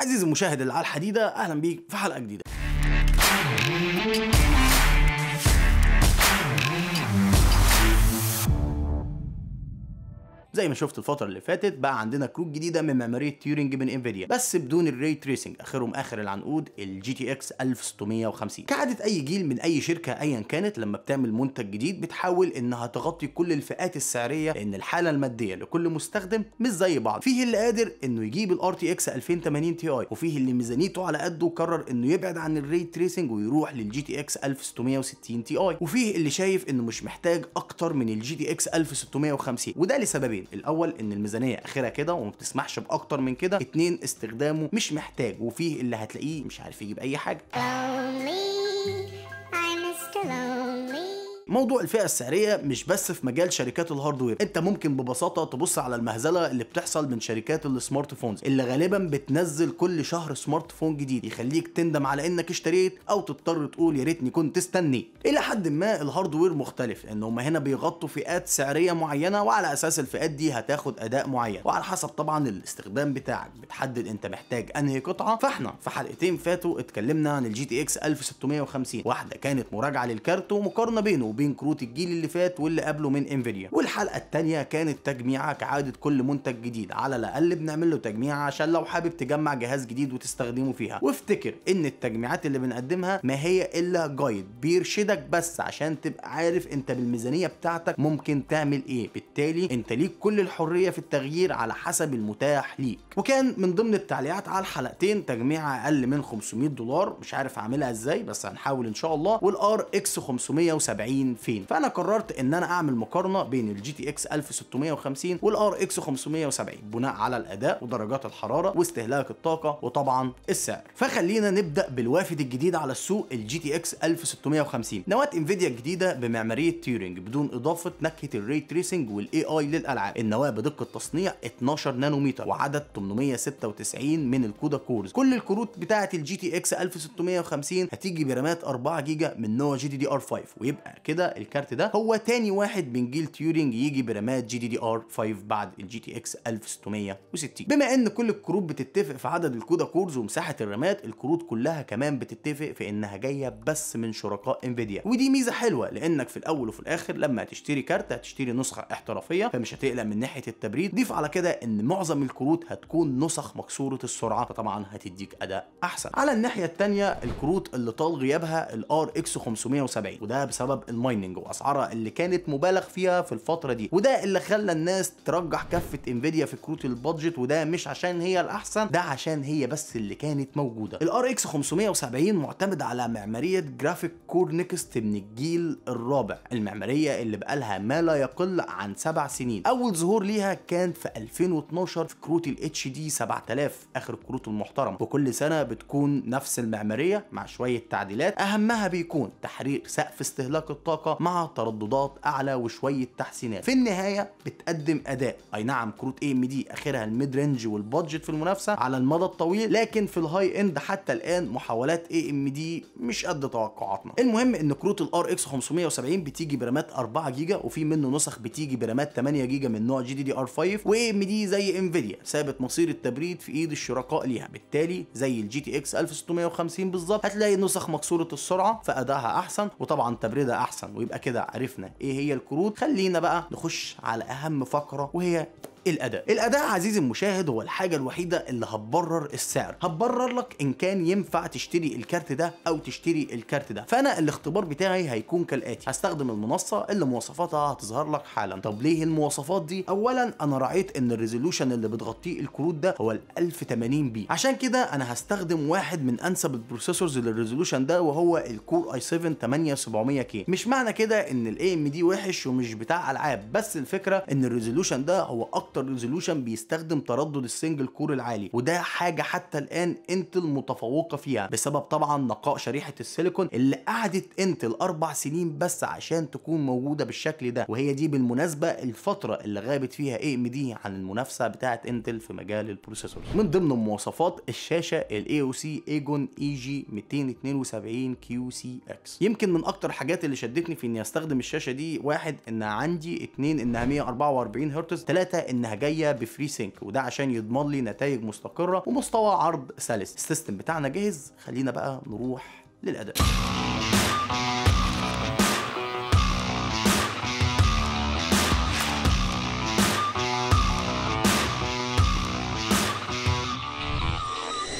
عزيزي المشاهد اللي على الحديدة أهلا بيك في حلقة جديدة زي ما شفت الفتره اللي فاتت بقى عندنا كروت جديده من معماريه تيورنج من انفيديا بس بدون الري تريسنج اخرهم اخر العنقود الجي تي اكس 1650 كعاده اي جيل من اي شركه ايا كانت لما بتعمل منتج جديد بتحاول انها تغطي كل الفئات السعريه لان الحاله الماديه لكل مستخدم مش زي بعض فيه اللي قادر انه يجيب الار تي اكس 2080 تي اي وفيه اللي ميزانيته على قده وقرر انه يبعد عن الري تريسنج ويروح للجي تي اكس 1660 تي اي وفيه اللي شايف انه مش محتاج اكتر من الجي تي اكس 1650 وده لسببين الاول ان الميزانيه اخرها كده وما بتسمحش باكتر من كده اتنين استخدامه مش محتاج وفيه اللي هتلاقيه مش عارف يجيب اي حاجه موضوع الفئه السعريه مش بس في مجال شركات الهاردوير انت ممكن ببساطه تبص على المهزله اللي بتحصل من شركات السمارت فونز اللي غالبا بتنزل كل شهر سمارت فون جديد يخليك تندم على انك اشتريت او تضطر تقول يا ريتني كنت استنيت الى حد ما الهاردوير مختلف ان هم هنا بيغطوا فئات سعريه معينه وعلى اساس الفئات دي هتاخد اداء معين وعلى حسب طبعا الاستخدام بتاعك بتحدد انت محتاج انهي قطعه فاحنا في حلقتين فاتوا اتكلمنا عن الجي تي اكس 1650 واحده كانت مراجعه للكارت ومقارنه بينه وبين بين كروت الجيل اللي فات واللي قبله من انفيديا والحلقه الثانيه كانت تجميعه كعاده كل منتج جديد على الاقل بنعمل له تجميعه عشان لو حابب تجمع جهاز جديد وتستخدمه فيها وافتكر ان التجميعات اللي بنقدمها ما هي الا جايد بيرشدك بس عشان تبقى عارف انت بالميزانيه بتاعتك ممكن تعمل ايه بالتالي انت ليك كل الحريه في التغيير على حسب المتاح ليك وكان من ضمن التعليقات على الحلقتين تجميعه اقل من 500 دولار مش عارف اعملها ازاي بس هنحاول ان شاء الله والار اكس 570 مين فين فانا قررت ان انا اعمل مقارنه بين الجي تي اكس 1650 والار اكس 570 بناء على الاداء ودرجات الحراره واستهلاك الطاقه وطبعا السعر فخلينا نبدا بالوافد الجديد على السوق الجي تي اكس 1650 نواه انفيديا الجديده بمعماريه تيورنج بدون اضافه نكهه الري تريسنج والاي اي للالعاب النواه بدقه تصنيع 12 نانومتر وعدد 896 من الكودا كورز كل الكروت بتاعه الجي تي اكس 1650 هتيجي برامات 4 جيجا من نوع جي دي دي ار 5 ويبقى كده كده الكارت ده هو تاني واحد من جيل تيورينج يجي برامات جي دي دي ار 5 بعد الجي تي اكس 1660 بما ان كل الكروت بتتفق في عدد الكودا كورز ومساحه الرامات الكروت كلها كمان بتتفق في انها جايه بس من شركاء انفيديا ودي ميزه حلوه لانك في الاول وفي الاخر لما هتشتري كارت هتشتري نسخه احترافيه فمش هتقلق من ناحيه التبريد ضيف على كده ان معظم الكروت هتكون نسخ مكسوره السرعه فطبعا هتديك اداء احسن على الناحيه الثانيه الكروت اللي طال غيابها الار اكس 570 وده بسبب المايك المايننج واسعارها اللي كانت مبالغ فيها في الفتره دي وده اللي خلى الناس ترجح كفه انفيديا في كروت البادجت وده مش عشان هي الاحسن ده عشان هي بس اللي كانت موجوده الار اكس 570 معتمد على معماريه جرافيك كور نيكست من الجيل الرابع المعماريه اللي بقالها ما لا يقل عن سبع سنين اول ظهور ليها كان في 2012 في كروت الاتش دي 7000 اخر الكروت المحترم وكل سنه بتكون نفس المعماريه مع شويه تعديلات اهمها بيكون تحرير سقف استهلاك الطاقه الطاقة مع ترددات أعلى وشوية تحسينات في النهاية بتقدم أداء أي نعم كروت اي ام دي آخرها الميد رينج والبادجت في المنافسة على المدى الطويل لكن في الهاي اند حتى الآن محاولات اي ام دي مش قد توقعاتنا المهم ان كروت الار اكس 570 بتيجي برامات 4 جيجا وفي منه نسخ بتيجي برامات 8 جيجا من نوع جي دي دي ار 5 واي ام دي زي انفيديا سابت مصير التبريد في ايد الشركاء ليها بالتالي زي الجي تي اكس 1650 بالظبط هتلاقي نسخ مكسوره السرعه فادائها احسن وطبعا تبريدها احسن ويبقى كده عرفنا ايه هي الكروت خلينا بقى نخش على اهم فقره وهي الاداء الاداء عزيزي المشاهد هو الحاجه الوحيده اللي هتبرر السعر هتبرر لك ان كان ينفع تشتري الكارت ده او تشتري الكارت ده فانا الاختبار بتاعي هيكون كالاتي هستخدم المنصه اللي مواصفاتها هتظهر لك حالا طب ليه المواصفات دي اولا انا راعيت ان الريزولوشن اللي بتغطيه الكروت ده هو ال 1080 بي عشان كده انا هستخدم واحد من انسب البروسيسورز للريزولوشن ده وهو الكور اي 7 8700 كي مش معنى كده ان الاي ام دي وحش ومش بتاع العاب بس الفكره ان الريزولوشن ده هو اكتر اكتر ريزولوشن بيستخدم تردد السنجل كور العالي وده حاجه حتى الان انتل متفوقه فيها بسبب طبعا نقاء شريحه السيليكون اللي قعدت انتل اربع سنين بس عشان تكون موجوده بالشكل ده وهي دي بالمناسبه الفتره اللي غابت فيها اي ام دي عن المنافسه بتاعه انتل في مجال البروسيسور من ضمن مواصفات الشاشه الاي او سي ايجون اي جي 272 كيو سي اكس يمكن من اكتر الحاجات اللي شدتني في اني استخدم الشاشه دي واحد انها عندي اثنين انها 144 هرتز ثلاثة انها انها جايه بفري سينك وده عشان يضمن لي نتائج مستقره ومستوى عرض سلس السيستم بتاعنا جاهز خلينا بقى نروح للاداء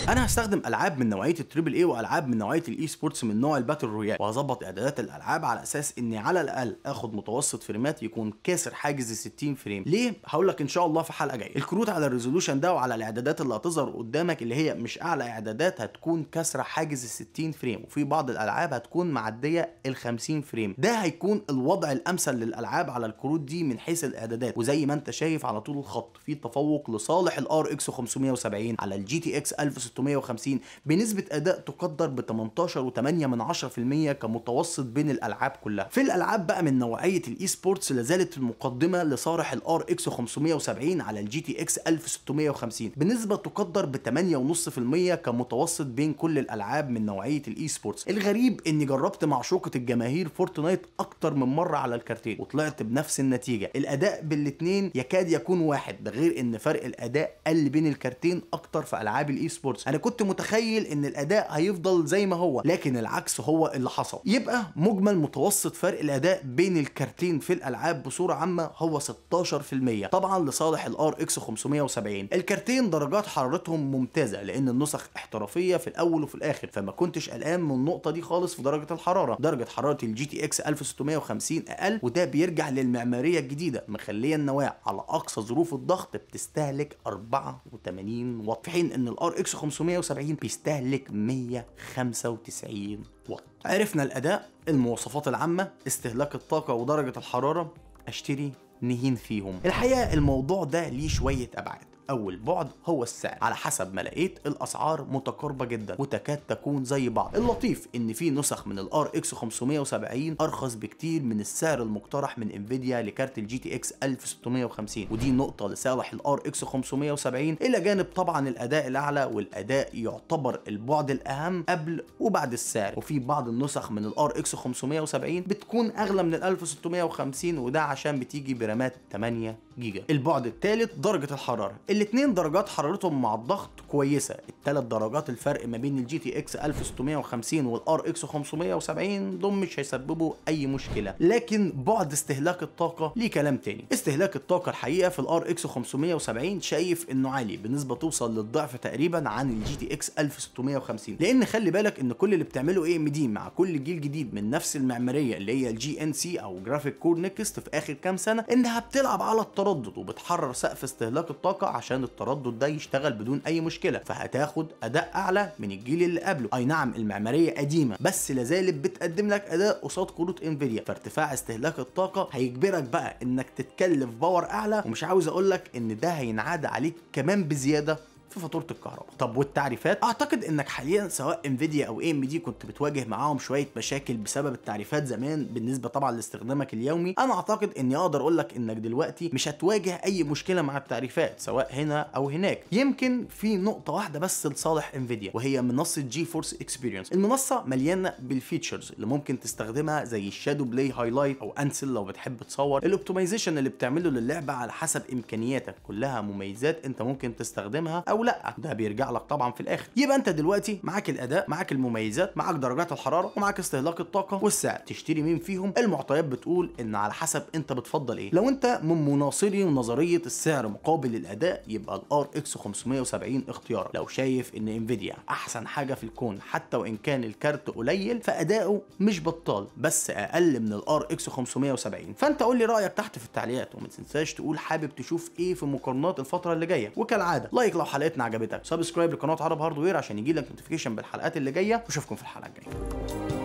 انا هستخدم العاب من نوعيه التريبل اي والعاب من نوعيه الاي سبورتس من نوع الباتل رويال وهظبط اعدادات الالعاب على اساس اني على الاقل اخد متوسط فريمات يكون كاسر حاجز 60 فريم ليه هقول لك ان شاء الله في حلقه جايه الكروت على الريزولوشن ده وعلى الاعدادات اللي هتظهر قدامك اللي هي مش اعلى اعدادات هتكون كاسره حاجز 60 فريم وفي بعض الالعاب هتكون معديه ال 50 فريم ده هيكون الوضع الامثل للالعاب على الكروت دي من حيث الاعدادات وزي ما انت شايف على طول الخط في تفوق لصالح الار اكس 570 على الجي تي اكس 1600 650 بنسبة أداء تقدر ب 18.8% كمتوسط بين الألعاب كلها في الألعاب بقى من نوعية الإي سبورتس لازالت المقدمة لصارح الار اكس 570 على الجي تي اكس 1650 بنسبة تقدر ب 8.5% كمتوسط بين كل الألعاب من نوعية الإي سبورتس الغريب إني جربت معشوقة الجماهير فورتنايت أكتر من مرة على الكارتين وطلعت بنفس النتيجة الأداء بالاتنين يكاد يكون واحد ده غير إن فرق الأداء قل بين الكارتين أكتر في ألعاب الإي سبورتس انا كنت متخيل ان الاداء هيفضل زي ما هو لكن العكس هو اللي حصل يبقى مجمل متوسط فرق الاداء بين الكارتين في الالعاب بصوره عامه هو 16% طبعا لصالح الار اكس 570 الكارتين درجات حرارتهم ممتازه لان النسخ احترافيه في الاول وفي الاخر فما كنتش قلقان من النقطه دي خالص في درجه الحراره درجه حراره الجي تي اكس 1650 اقل وده بيرجع للمعماريه الجديده مخليه النواه على اقصى ظروف الضغط بتستهلك 84 واط في حين ان الار اكس 500 570 بيستهلك 195 واط عرفنا الأداء المواصفات العامة استهلاك الطاقة ودرجة الحرارة أشتري نهين فيهم الحقيقة الموضوع ده ليه شوية أبعاد اول بعد هو السعر على حسب ما لقيت الاسعار متقاربه جدا وتكاد تكون زي بعض اللطيف ان في نسخ من الار اكس 570 ارخص بكتير من السعر المقترح من انفيديا لكارت الجي تي اكس 1650 ودي نقطه لصالح الار اكس 570 الى جانب طبعا الاداء الاعلى والاداء يعتبر البعد الاهم قبل وبعد السعر وفي بعض النسخ من الار اكس 570 بتكون اغلى من ال 1650 وده عشان بتيجي برامات 8 جيجا البعد الثالث درجه الحراره الاثنين درجات حرارتهم مع الضغط كويسه الثلاث درجات الفرق ما بين الجي تي اكس 1650 والار اكس 570 دول مش هيسببوا اي مشكله لكن بعد استهلاك الطاقه ليه كلام تاني استهلاك الطاقه الحقيقه في الار اكس 570 شايف انه عالي بنسبة توصل للضعف تقريبا عن الجي تي اكس 1650 لان خلي بالك ان كل اللي بتعمله اي ام دي مع كل جيل جديد من نفس المعماريه اللي هي الجي ان سي او جرافيك كور نكست في اخر كام سنه انها بتلعب على الطرق التردد وبتحرر سقف استهلاك الطاقه عشان التردد ده يشتغل بدون اي مشكله فهتاخد اداء اعلى من الجيل اللي قبله اي نعم المعماريه قديمه بس لازالت بتقدم لك اداء قصاد كروت انفيديا فارتفاع استهلاك الطاقه هيجبرك بقى انك تتكلف باور اعلى ومش عاوز اقول لك ان ده هينعاد عليك كمان بزياده في فاتوره الكهرباء طب والتعريفات اعتقد انك حاليا سواء انفيديا او اي ام دي كنت بتواجه معاهم شويه مشاكل بسبب التعريفات زمان بالنسبه طبعا لاستخدامك اليومي انا اعتقد اني اقدر اقول لك انك دلوقتي مش هتواجه اي مشكله مع التعريفات سواء هنا او هناك يمكن في نقطه واحده بس لصالح انفيديا وهي منصه جي فورس اكسبيرينس المنصه مليانه بالفيتشرز اللي ممكن تستخدمها زي الشادو بلاي هايلايت او انسل لو بتحب تصور الاوبتمايزيشن اللي بتعمله للعبه على حسب امكانياتك كلها مميزات انت ممكن تستخدمها او او لا ده بيرجع لك طبعا في الاخر يبقى انت دلوقتي معاك الاداء معاك المميزات معاك درجات الحراره ومعاك استهلاك الطاقه والسعر تشتري مين فيهم المعطيات بتقول ان على حسب انت بتفضل ايه لو انت من مناصري ونظريه السعر مقابل الاداء يبقى الار اكس 570 اختيارك لو شايف ان انفيديا احسن حاجه في الكون حتى وان كان الكارت قليل فاداؤه مش بطال بس اقل من الار اكس 570 فانت قول لي رايك تحت في التعليقات وما تنساش تقول حابب تشوف ايه في مقارنات الفتره اللي جايه وكالعاده لايك لو حلقت حلقتنا عجبتك سبسكرايب لقناه عرب هاردوير عشان يجيلك نوتيفيكيشن بالحلقات اللي جايه واشوفكم في الحلقه الجايه